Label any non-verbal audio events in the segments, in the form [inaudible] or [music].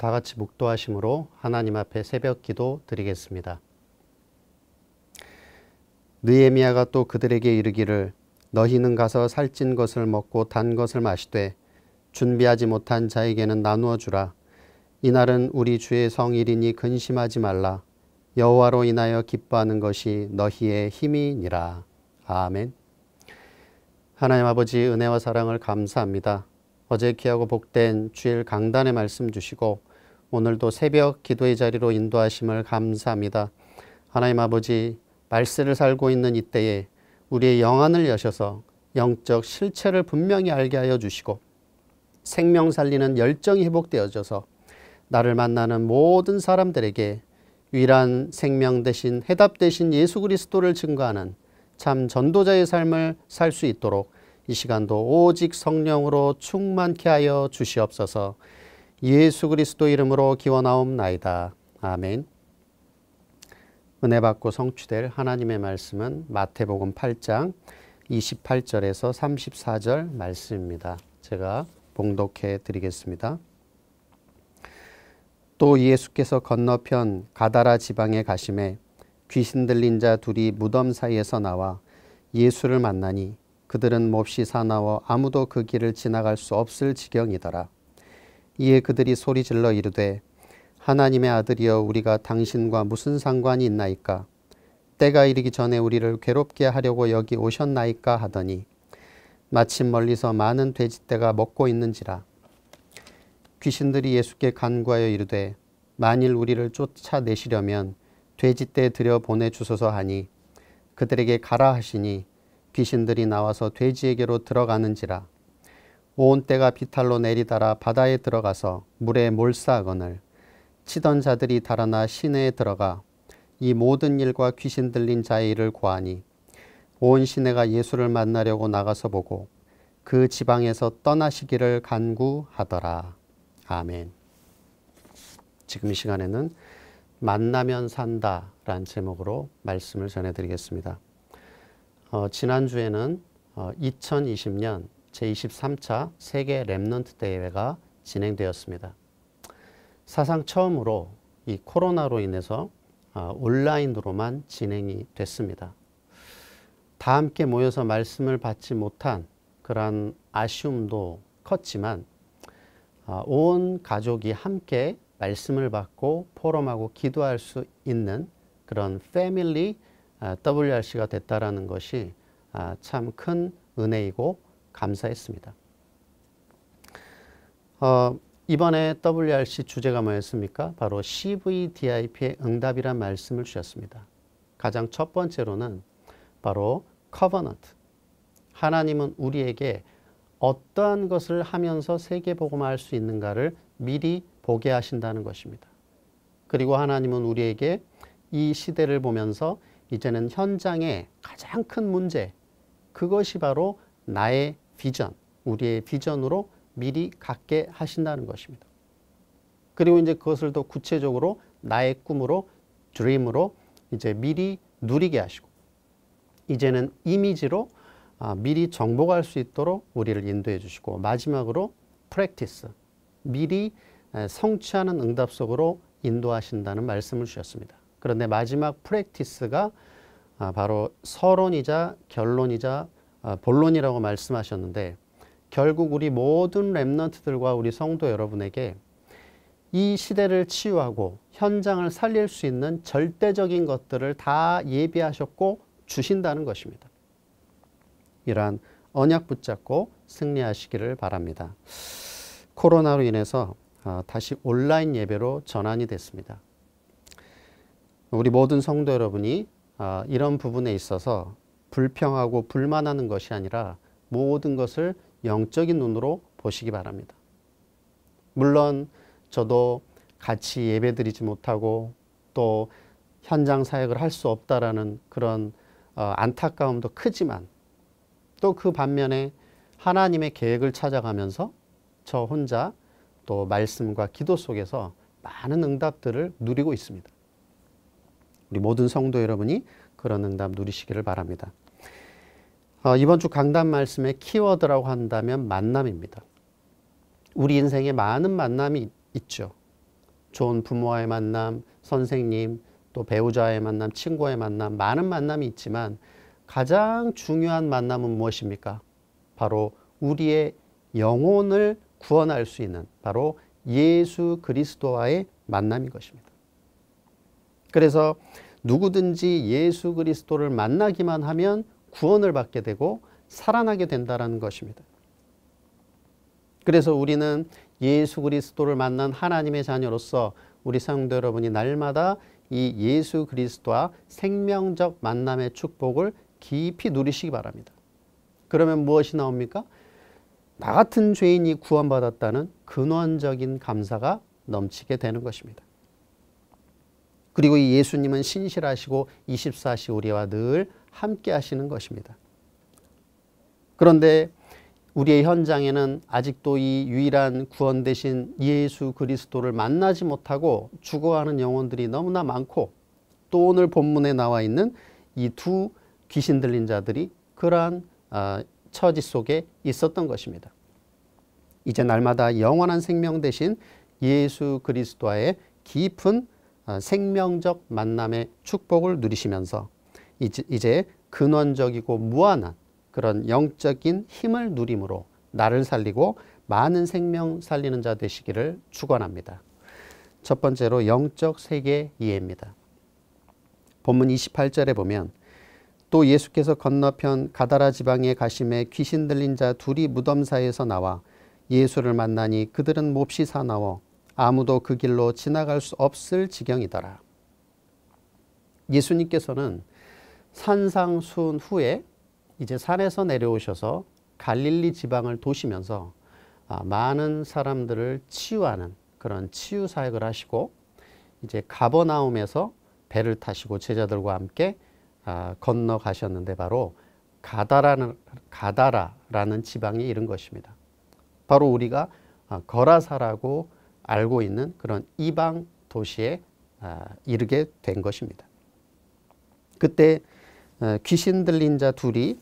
다 같이 묵도하심으로 하나님 앞에 새벽 기도 드리겠습니다. 느에미아가 또 그들에게 이르기를 너희는 가서 살찐 것을 먹고 단 것을 마시되 준비하지 못한 자에게는 나누어 주라. 이날은 우리 주의 성일이니 근심하지 말라. 여호와로 인하여 기뻐하는 것이 너희의 힘이니라. 아멘. 하나님 아버지 은혜와 사랑을 감사합니다. 어제 귀하고 복된 주일 강단의 말씀 주시고 오늘도 새벽 기도의 자리로 인도하심을 감사합니다. 하나님 아버지 말세를 살고 있는 이때에 우리의 영안을 여셔서 영적 실체를 분명히 알게 하여 주시고 생명 살리는 열정이 회복되어져서 나를 만나는 모든 사람들에게 유일 생명 대신 해답 대신 예수 그리스도를 증거하는 참 전도자의 삶을 살 수 있도록 이 시간도 오직 성령으로 충만케 하여 주시옵소서. 예수 그리스도 이름으로 기원하옵나이다. 아멘. 은혜 받고 성취될 하나님의 말씀은 마태복음 8장 28절에서 34절 말씀입니다. 제가 봉독해 드리겠습니다. 또 예수께서 건너편 가다라 지방에 가심에 귀신 들린 자 둘이 무덤 사이에서 나와 예수를 만나니 그들은 몹시 사나워 아무도 그 길을 지나갈 수 없을 지경이더라. 이에 그들이 소리질러 이르되 하나님의 아들이여 우리가 당신과 무슨 상관이 있나이까 때가 이르기 전에 우리를 괴롭게 하려고 여기 오셨나이까 하더니 마침 멀리서 많은 돼지떼가 먹고 있는지라 귀신들이 예수께 간구하여 이르되 만일 우리를 쫓아내시려면 돼지떼 들여 보내 주소서 하니 그들에게 가라 하시니 귀신들이 나와서 돼지에게로 들어가는지라 온때가 비탈로 내리다아 바다에 들어가서 물에 몰사하거늘 치던 자들이 달아나 시내에 들어가 이 모든 일과 귀신 들린 자의 일을 구하니온 시내가 예수를 만나려고 나가서 보고 그 지방에서 떠나시기를 간구하더라. 아멘. 지금 이 시간에는 만나면 산다 라는 제목으로 말씀을 전해드리겠습니다. 어, 지난주에는 어, 2020년 제23차 세계 랩넌트 대회가 진행되었습니다. 사상 처음으로 이 코로나로 인해서 아, 온라인으로만 진행이 됐습니다. 다 함께 모여서 말씀을 받지 못한 그러 아쉬움도 컸지만 아, 온 가족이 함께 말씀을 받고 포럼하고 기도할 수 있는 그런 패밀리 아, WRC가 됐다라는 것이 참 큰 은혜이고 감사했습니다. 어, 이번에 WRC 주제가 뭐였습니까? 바로 CVDIP의 응답이란 말씀을 주셨습니다. 가장 첫 번째로는 바로 커버넌트. 하나님은 우리에게 어떠한 것을 하면서 세계복음화할 수 있는가를 미리 보게 하신다는 것입니다. 그리고 하나님은 우리에게 이 시대를 보면서 이제는 현장의 가장 큰 문제, 그것이 바로 나의 비전, 우리의 비전으로 미리 갖게 하신다는 것입니다. 그리고 이제 그것을 더 구체적으로 나의 꿈으로, 드림으로 이제 미리 누리게 하시고 이제는 이미지로 아, 미리 정복할 수 있도록 우리를 인도해 주시고 마지막으로 프랙티스, 미리 성취하는 응답 속으로 인도하신다는 말씀을 주셨습니다. 그런데 마지막 프랙티스가 아, 바로 서론이자 결론이자 아, 본론이라고 말씀하셨는데 결국 우리 모든 랩런트들과 우리 성도 여러분에게 이 시대를 치유하고 현장을 살릴 수 있는 절대적인 것들을 다 예비하셨고 주신다는 것입니다. 이러한 언약 붙잡고 승리하시기를 바랍니다. 코로나로 인해서 아, 다시 온라인 예배로 전환이 됐습니다. 우리 모든 성도 여러분이 아, 이런 부분에 있어서 불평하고 불만하는 것이 아니라 모든 것을 영적인 눈으로 보시기 바랍니다. 물론 저도 같이 예배드리지 못하고 또 현장 사역을 할 수 없다라는 그런 어, 안타까움도 크지만 또 그 반면에 하나님의 계획을 찾아가면서 저 혼자 또 말씀과 기도 속에서 많은 응답들을 누리고 있습니다. 우리 모든 성도 여러분이 그런 응답 누리시기를 바랍니다. 어, 이번 주 강단 말씀의 키워드라고 한다면 만남입니다. 우리 인생에 많은 만남이 있죠. 좋은 부모와의 만남, 선생님, 또 배우자의 만남, 친구의 만남, 많은 만남이 있지만 가장 중요한 만남은 무엇입니까? 바로 우리의 영혼을 구원할 수 있는 바로 예수 그리스도와의 만남인 것입니다. 그래서 누구든지 예수 그리스도를 만나기만 하면 구원을 받게 되고 살아나게 된다라는 것입니다. 그래서 우리는 예수 그리스도를 만난 하나님의 자녀로서 우리 성도 여러분이 날마다 이 예수 그리스도와 생명적 만남의 축복을 깊이 누리시기 바랍니다. 그러면 무엇이 나옵니까? 나 같은 죄인이 구원받았다는 근원적인 감사가 넘치게 되는 것입니다. 그리고 이 예수님은 신실하시고 24시 우리와 늘 함께 하시는 것입니다. 그런데 우리의 현장에는 아직도 이 유일한 구원 대신 예수 그리스도를 만나지 못하고 죽어가는 영혼들이 너무나 많고 또 오늘 본문에 나와 있는 이 두 귀신 들린 자들이 그러한 아, 처지 속에 있었던 것입니다. 이제 날마다 영원한 생명 대신 예수 그리스도와의 깊은 아, 생명적 만남의 축복을 누리시면서 이제 근원적이고 무한한 그런 영적인 힘을 누림으로 나를 살리고 많은 생명 살리는 자 되시기를 축원합니다. 첫 번째로 영적 세계 이해입니다. 본문 28절에 보면 또 예수께서 건너편 가다라 지방에 가심에 귀신 들린 자 둘이 무덤 사이에서 나와 예수를 만나니 그들은 몹시 사나워 아무도 그 길로 지나갈 수 없을 지경이더라. 예수님께서는 산상순 후에 이제 산에서 내려오셔서 갈릴리 지방을 도시면서 아, 많은 사람들을 치유하는 그런 치유 사역을 하시고 이제 가버나움에서 배를 타시고 제자들과 함께 아, 건너가셨는데 바로 가다라는 가다라라는 지방에 이른 것입니다. 바로 우리가 아, 거라사라고 알고 있는 그런 이방 도시에 아, 이르게 된 것입니다. 그때 어, 귀신 들린 자 둘이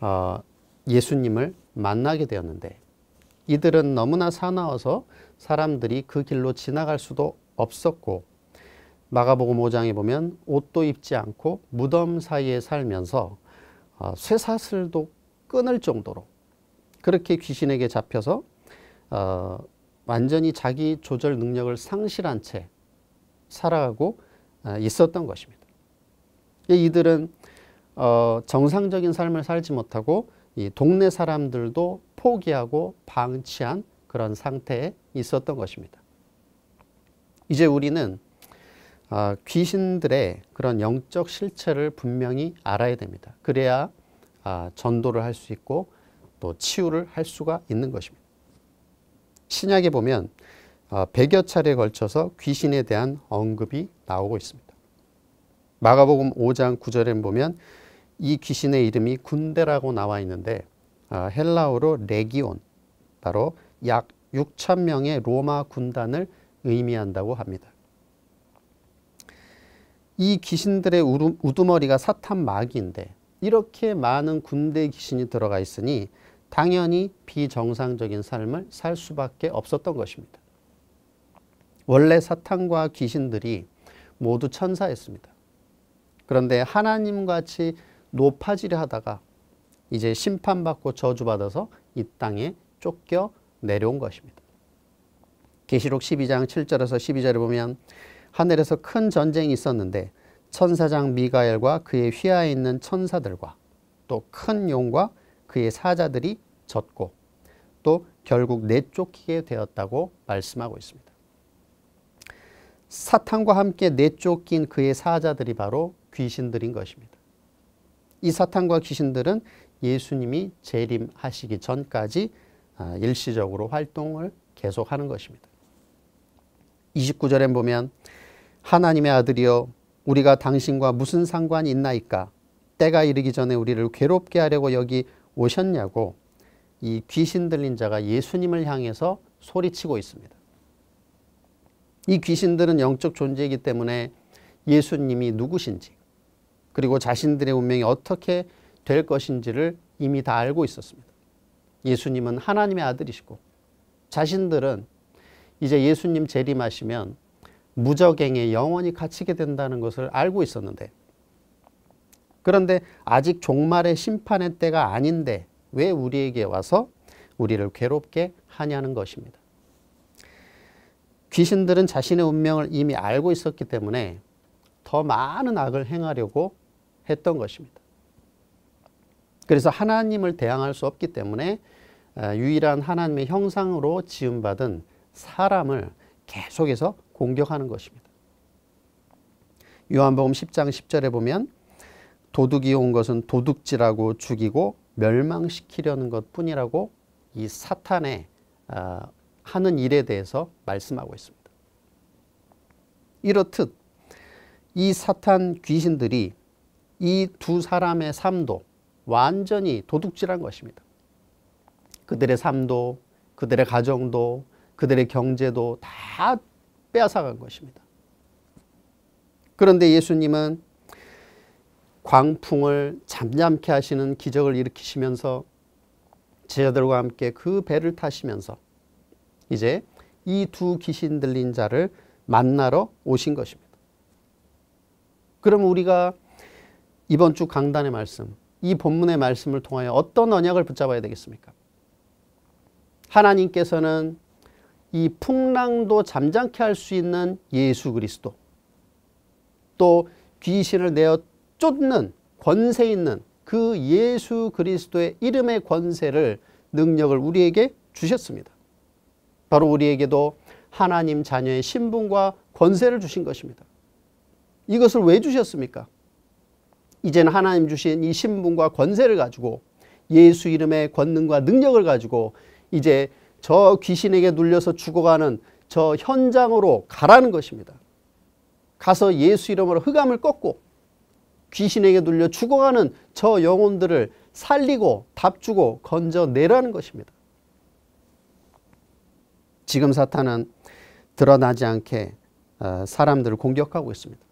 어, 예수님을 만나게 되었는데 이들은 너무나 사나워서 사람들이 그 길로 지나갈 수도 없었고 마가복음 5장에 보면 옷도 입지 않고 무덤 사이에 살면서 어, 쇠사슬도 끊을 정도로 그렇게 귀신에게 잡혀서 완전히 자기 조절 능력을 상실한 채 살아가고 아, 있었던 것입니다. 이들은 어, 정상적인 삶을 살지 못하고 동네 사람들도 포기하고 방치한 그런 상태에 있었던 것입니다. 이제 우리는 아, 귀신들의 그런 영적 실체를 분명히 알아야 됩니다. 그래야 아, 전도를 할 수 있고 또 치유를 할 수가 있는 것입니다. 신약에 보면 100여 어, 차례에 걸쳐서 귀신에 대한 언급이 나오고 있습니다. 마가복음 5장 9절에 보면 이 귀신의 이름이 군대라고 나와 있는데 어, 헬라어로 레기온, 바로 약 6천 명의 로마 군단을 의미한다고 합니다. 이 귀신들의 우두머리가 사탄 마귀인데 이렇게 많은 군대 귀신이 들어가 있으니 당연히 비정상적인 삶을 살 수밖에 없었던 것입니다. 원래 사탄과 귀신들이 모두 천사였습니다. 그런데 하나님 같이 높아지려 하다가 이제 심판받고 저주받아서 이 땅에 쫓겨 내려온 것입니다. 계시록 12장 7절에서 12절에 보면 하늘에서 큰 전쟁이 있었는데 천사장 미가엘과 그의 휘하에 있는 천사들과 또 큰 용과 그의 사자들이 졌고 또 결국 내쫓기게 되었다고 말씀하고 있습니다. 사탄과 함께 내쫓긴 그의 사자들이 바로 귀신들인 것입니다. 이 사탄과 귀신들은 예수님이 재림하시기 전까지 아, 일시적으로 활동을 계속하는 것입니다. 29절에 보면 하나님의 아들이여 우리가 당신과 무슨 상관이 있나이까 때가 이르기 전에 우리를 괴롭게 하려고 여기 오셨냐고 이 귀신 들린 자가 예수님을 향해서 소리치고 있습니다. 이 귀신들은 영적 존재이기 때문에 예수님이 누구신지 그리고 자신들의 운명이 어떻게 될 것인지를 이미 다 알고 있었습니다. 예수님은 하나님의 아들이시고 자신들은 이제 예수님 재림하시면 무적행에 영원히 갇히게 된다는 것을 알고 있었는데 그런데 아직 종말의 심판의 때가 아닌데 왜 우리에게 와서 우리를 괴롭게 하냐는 것입니다. 귀신들은 자신의 운명을 이미 알고 있었기 때문에 더 많은 악을 행하려고 했던 것입니다. 그래서 하나님을 대항할 수 없기 때문에 어, 유일한 하나님의 형상으로 지음받은 사람을 계속해서 공격하는 것입니다. 요한복음 10장 10절에 보면 도둑이 온 것은 도둑질하고 죽이고 멸망시키려는 것 뿐이라고 이 사탄의 아, 하는 일에 대해서 말씀하고 있습니다. 이렇듯 이 사탄 귀신들이 이 두 사람의 삶도 완전히 도둑질한 것입니다. 그들의 삶도 그들의 가정도 그들의 경제도 다 빼앗아간 것입니다. 그런데 예수님은 광풍을 잠잠케 하시는 기적을 일으키시면서 제자들과 함께 그 배를 타시면서 이제 이 두 귀신 들린 자를 만나러 오신 것입니다. 그럼 우리가 이번 주 강단의 말씀, 이 본문의 말씀을 통하여 어떤 언약을 붙잡아야 되겠습니까? 하나님께서는 이 풍랑도 잠잠케 할 수 있는 예수 그리스도 또 귀신을 내어 쫓는 권세 있는 그 예수 그리스도의 이름의 권세를 능력을 우리에게 주셨습니다. 바로 우리에게도 하나님 자녀의 신분과 권세를 주신 것입니다. 이것을 왜 주셨습니까? 이제는 하나님 주신 이 신분과 권세를 가지고 예수 이름의 권능과 능력을 가지고 이제 저 귀신에게 눌려서 죽어가는 저 현장으로 가라는 것입니다. 가서 예수 이름으로 흑암을 꺾고 귀신에게 눌려 죽어가는 저 영혼들을 살리고 답주고 건져내라는 것입니다. 지금 사탄은 드러나지 않게 어, 사람들을 공격하고 있습니다.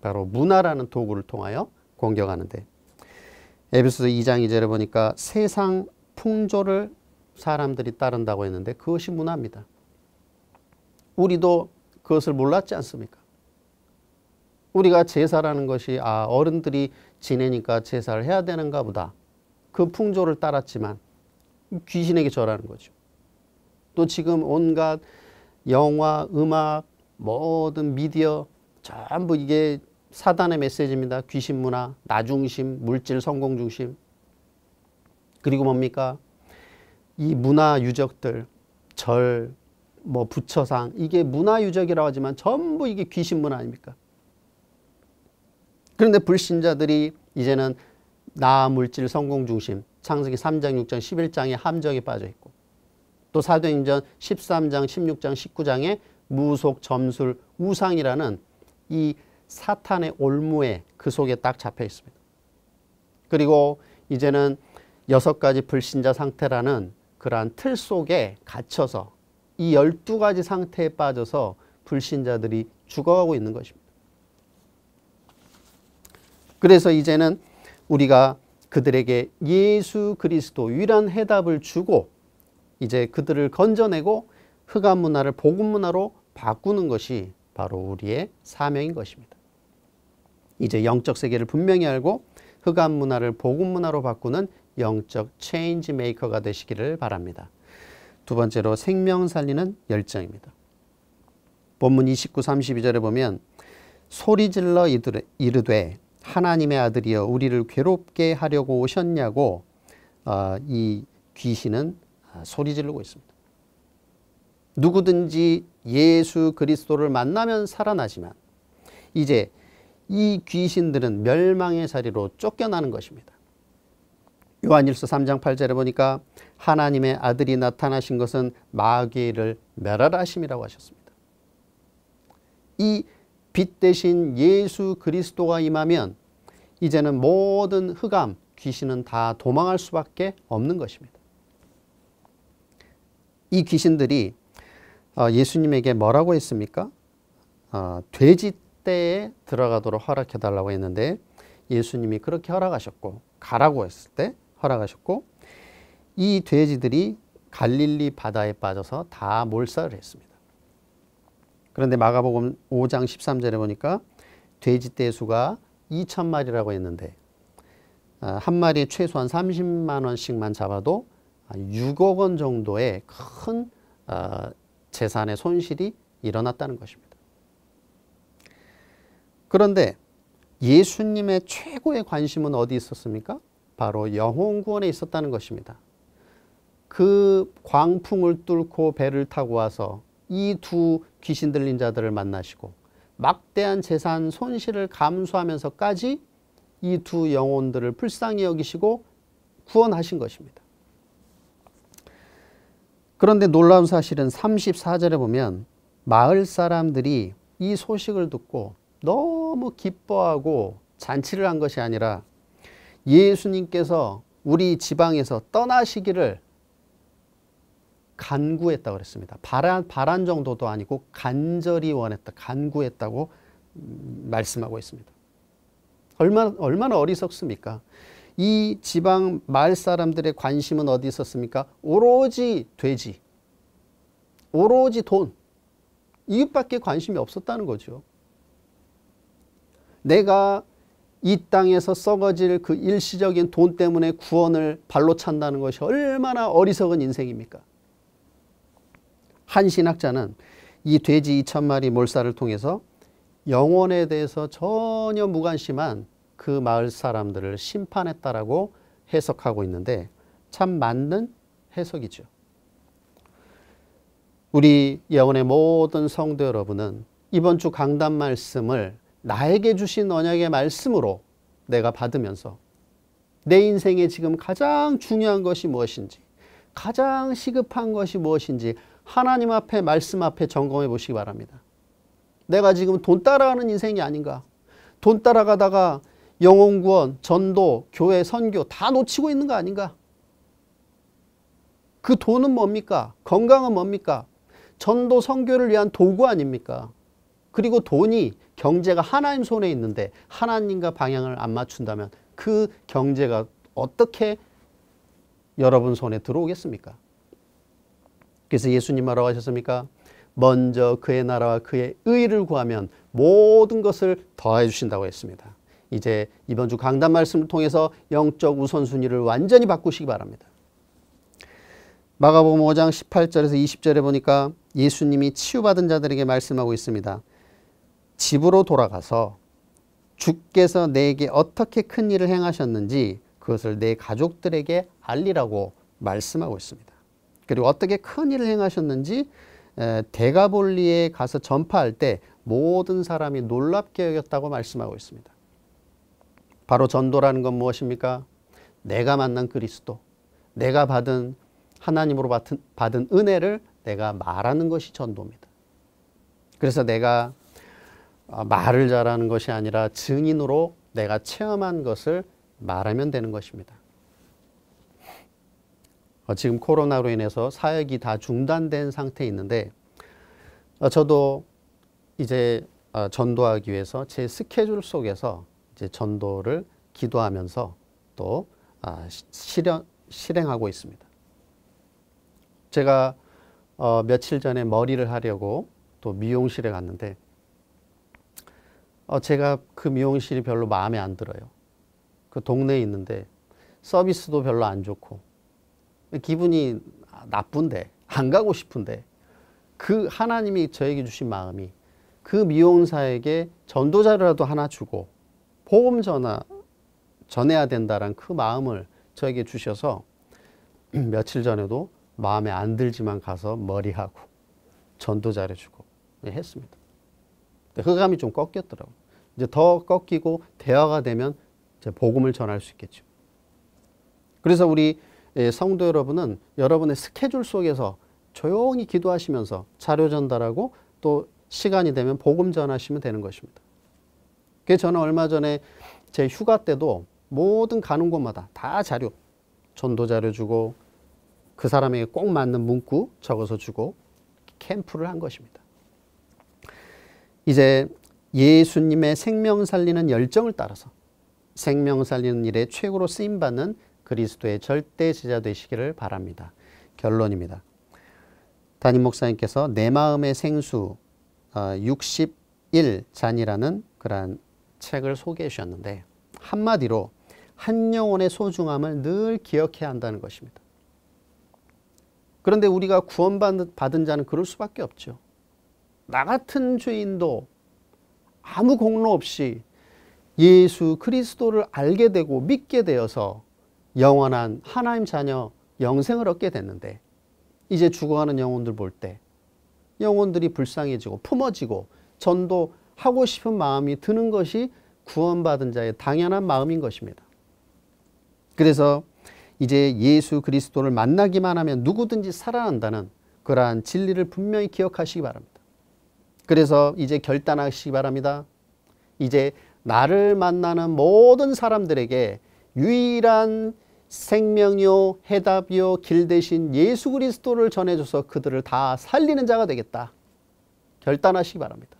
바로 문화라는 도구를 통하여 공격하는데 에베소서 2장 2절에 보니까 세상 풍조를 사람들이 따른다고 했는데 그것이 문화입니다. 우리도 그것을 몰랐지 않습니까? 우리가 제사라는 것이 아 어른들이 지내니까 제사를 해야 되는가 보다. 그 풍조를 따랐지만 귀신에게 절하는 거죠. 또 지금 온갖 영화, 음악, 모든 미디어 전부 이게 사단의 메시지입니다. 귀신 문화, 나중심, 물질 성공 중심. 그리고 뭡니까? 이 문화 유적들, 절, 뭐 부처상 이게 문화 유적이라고 하지만 전부 이게 귀신 문화 아닙니까? 그런데 불신자들이 이제는 나 물질 성공 중심 창세기 3장 6장 11장에 함정에 빠져 있고 또 사도행전 13장 16장 19장에 무속 점술 우상이라는 이 사탄의 올무에 그 속에 딱 잡혀 있습니다. 그리고 이제는 여섯 가지 불신자 상태라는 그러한 틀 속에 갇혀서 이 열두 가지 상태에 빠져서 불신자들이 죽어가고 있는 것입니다. 그래서 이제는 우리가 그들에게 예수 그리스도 유일한 해답을 주고 이제 그들을 건져내고 흑암 문화를 복음 문화로 바꾸는 것이 바로 우리의 사명인 것입니다. 이제 영적 세계를 분명히 알고 흑암 문화를 복음 문화로 바꾸는 영적 체인지 메이커가 되시기를 바랍니다. 두 번째로 생명 살리는 열정입니다. 본문 29, 32절에 보면 소리 질러 이르되 하나님의 아들이여 우리를 괴롭게 하려고 오셨냐고 아, 이 귀신은 아, 소리 지르고 있습니다. 누구든지 예수 그리스도를 만나면 살아나지만 이제 이 귀신들은 멸망의 자리로 쫓겨나는 것입니다. 요한일서 3장 8절에 보니까 하나님의 아들이 나타나신 것은 마귀를 멸하라 심이라고 하셨습니다. 이빛 대신 예수 그리스도가 임하면 이제는 모든 흑암, 귀신은 다 도망할 수밖에 없는 것입니다. 이 귀신들이 어, 예수님에게 뭐라고 했습니까? 어, 돼지 때에 들어가도록 허락해 달라고 했는데 예수님이 그렇게 허락하셨고 가라고 했을 때 허락하셨고 이 돼지들이 갈릴리 바다에 빠져서 다 몰살을 했습니다. 그런데 마가복음 5장 13절에 보니까 돼지떼 수가 2천 마리라고 했는데 아, 한 마리에 최소한 30만 원씩만 잡아도 6억 아, 원 정도의 큰 아, 재산의 손실이 일어났다는 것입니다. 그런데 예수님의 최고의 관심은 어디 있었습니까? 바로 영혼 구원에 있었다는 것입니다. 그 광풍을 뚫고 배를 타고 와서 이두 귀신 들린 자들을 만나시고 막대한 재산 손실을 감수하면서까지 이 두 영혼들을 불쌍히 여기시고 구원하신 것입니다. 그런데 놀라운 사실은 34절에 보면 마을 사람들이 이 소식을 듣고 너무 기뻐하고 잔치를 한 것이 아니라 예수님께서 우리 지방에서 떠나시기를 간구했다 고 그랬습니다. 바란, 바란 정도도 아니고 간절히 원했다, 간구했다고 음, 말씀하고 있습니다. 얼마 얼마나 어리석습니까? 이 지방 마을 사람들의 관심은 어디 있었습니까? 오로지 돼지, 오로지 돈, 이웃밖에 관심이 없었다는 거죠. 내가 이 땅에서 썩어질 그 일시적인 돈 때문에 구원을 발로 찬다는 것이 얼마나 어리석은 인생입니까? 한 신학자는 이 돼지 2천 마리 몰살을 통해서 영혼에 대해서 전혀 무관심한 그 마을 사람들을 심판했다라고 해석하고 있는데 참 맞는 해석이죠. 우리 예언의 모든 성도 여러분은 이번 주 강단 말씀을 나에게 주신 언약의 말씀으로 내가 받으면서 내 인생에 지금 가장 중요한 것이 무엇인지 가장 시급한 것이 무엇인지 하나님 앞에 말씀 앞에 점검해 보시기 바랍니다. 내가 지금 돈 따라가는 인생이 아닌가. 돈 따라가다가 영혼 구원, 전도, 교회 선교 다 놓치고 있는 거 아닌가? 그 돈은 뭡니까? 건강은 뭡니까? 전도 선교를 위한 도구 아닙니까? 그리고 돈이 경제가 하나님 손에 있는데 하나님과 방향을 안 맞춘다면 그 경제가 어떻게 여러분 손에 들어오겠습니까? 그래서 예수님 뭐라고 하셨습니까? 먼저 그의 나라와 그의 의를 구하면 모든 것을 더해 주신다고 했습니다. 이제 이번 주 강단 말씀을 통해서 영적 우선순위를 완전히 바꾸시기 바랍니다. 마가복음 5장 18절에서 20절에 보니까 예수님이 치유받은 자들에게 말씀하고 있습니다. 집으로 돌아가서 주께서 내게 어떻게 큰 일을 행하셨는지 그것을 내 가족들에게 알리라고 말씀하고 있습니다. 그리고 어떻게 큰 일을 행하셨는지 대가볼리에 가서 전파할 때 모든 사람이 놀랍게 여겼다고 말씀하고 있습니다. 바로 전도라는 건 무엇입니까? 내가 만난 그리스도, 내가 받은 하나님으로 받은, 받은 은혜를 내가 말하는 것이 전도입니다. 그래서 내가 아, 말을 잘하는 것이 아니라 증인으로 내가 체험한 것을 말하면 되는 것입니다. 어, 지금 코로나로 인해서 사역이 다 중단된 상태에 있는데 어, 저도 이제 어, 전도하기 위해서 제 스케줄 속에서 이제 전도를 기도하면서 또 아, 실현, 실행하고 있습니다. 제가 며칠 전에 머리를 하려고 또 미용실에 갔는데 제가 그 미용실이 별로 마음에 안 들어요. 그 동네에 있는데 서비스도 별로 안 좋고 기분이 나쁜데 안 가고 싶은데 그 하나님이 저에게 주신 마음이 그 미용사에게 전도자라도 료 하나 주고 복음 전화 전해야 된다는그 마음을 저에게 주셔서 [clears throat] 며칠 전에도 마음에 안 들지만 가서 머리하고 전도자를 주고 예, 했습니다. 흑암이 그 좀 꺾였더라고요. 이제 더 꺾이고 대화가 되면 이제 복음을 전할 수 있겠죠. 그래서 우리 예, 성도 여러분은 여러분의 스케줄 속에서 조용히 기도하시면서 자료 전달하고 또 시간이 되면 복음 전하시면 되는 것입니다. 그 저는 얼마 전에 제 휴가 때도 모든 가는 곳마다 다 자료, 전도 자료 주고 그 사람에게 꼭 맞는 문구 적어서 주고 캠프를 한 것입니다. 이제 예수님의 생명 살리는 열정을 따라서 생명 살리는 일에 최고로 쓰임받는 그리스도의 절대 제자 되시기를 바랍니다. 결론입니다. 담임 목사님께서 내 마음의 생수 61잔이라는 어, 그러한 책을 소개해 주셨는데 한마디로 한 영혼의 소중함을 늘 기억해야 한다는 것입니다. 그런데 우리가 구원받은 자는 그럴 수밖에 없죠. 나 같은 죄인도 아무 공로 없이 예수 그리스도를 알게 되고 믿게 되어서 영원한 하나님 자녀 영생을 얻게 됐는데 이제 죽어가는 영혼들 볼 때 영혼들이 불쌍해지고 품어지고 전도하고 싶은 마음이 드는 것이 구원받은 자의 당연한 마음인 것입니다. 그래서 이제 예수 그리스도를 만나기만 하면 누구든지 살아난다는 그러한 진리를 분명히 기억하시기 바랍니다. 그래서 이제 결단하시기 바랍니다. 이제 나를 만나는 모든 사람들에게 유일한 생명요 이 해답요 이길 대신 예수 그리스도를 전해줘서 그들을 다 살리는 자가 되겠다. 결단하시기 바랍니다.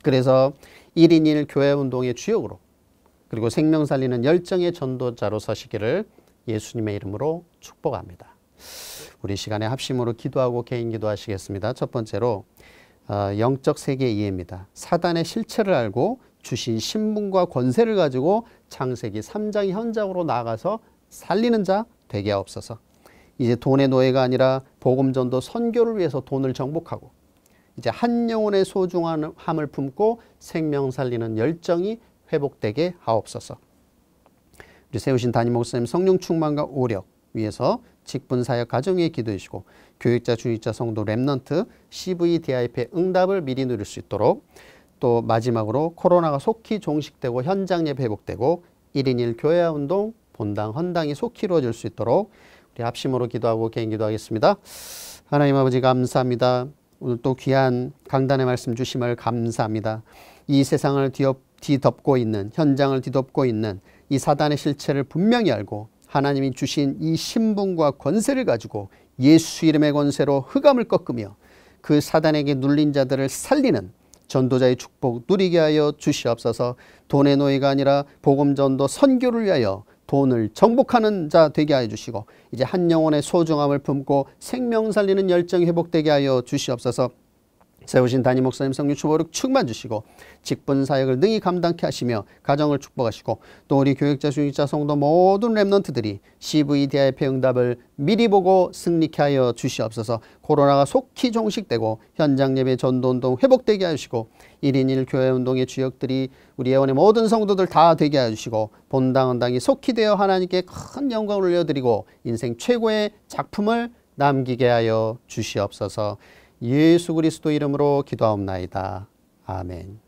그래서 1인 1 교회 운동의 주역으로 그리고 생명 살리는 열정의 전도자로 서시기를 예수님의 이름으로 축복합니다. 우리 시간에 합심으로 기도하고 개인 기도하시겠습니다. 첫 번째로 어, 영적 세계 이해입니다. 사단의 실체를 알고 주신 신분과 권세를 가지고 창세기 3장 현장으로 나아가서 살리는 자 되게 하옵소서. 이제 돈의 노예가 아니라 복음 전도 선교를 위해서 돈을 정복하고 이제 한 영혼의 소중함을 품고 생명 살리는 열정이 회복되게 하옵소서. 우리 세우신 담임 목사님 성령 충만과 오력 위해서 직분 사역 가정에 기도해시고 교육자 중직자 성도 랩넌트 CVDIP의 응답을 미리 누릴 수 있도록 또 마지막으로 코로나가 속히 종식되고 현장 예배 회복되고 1인 1 교회 운동 본당 헌당이 속히 이루어질 수 있도록 우리 합심으로 기도하고 개인 기도하겠습니다. 하나님 아버지 감사합니다. 오늘 또 귀한 강단의 말씀 주심을 감사합니다. 이 세상을 뒤엎, 뒤덮고 있는 현장을 뒤덮고 있는 이 사단의 실체를 분명히 알고 하나님이 주신 이 신분과 권세를 가지고 예수 이름의 권세로 흑암을 꺾으며 그 사단에게 눌린 자들을 살리는 전도자의 축복 누리게 하여 주시옵소서 돈의 노예가 아니라 복음 전도 선교를 위하여 돈을 정복하는 자 되게 하여 주시고 이제 한 영혼의 소중함을 품고 생명 살리는 열정 회복되게 하여 주시옵소서 세우신 담임 목사님 성령 축복으로 충만 주시고 직분 사역을 능히 감당케 하시며 가정을 축복하시고 또 우리 교육자 수익자 성도 모든 랩런트들이 CVDIP 응답을 미리 보고 승리케 하여 주시옵소서 코로나가 속히 종식되고 현장 예배 전도운동 회복되게 하시고 1인 1 교회 운동의 주역들이 우리 예원의 모든 성도들 다 되게 하시고 본당 은당이 속히 되어 하나님께 큰 영광을 올려드리고 인생 최고의 작품을 남기게 하여 주시옵소서 예수 그리스도 이름으로 기도하옵나이다. 아멘.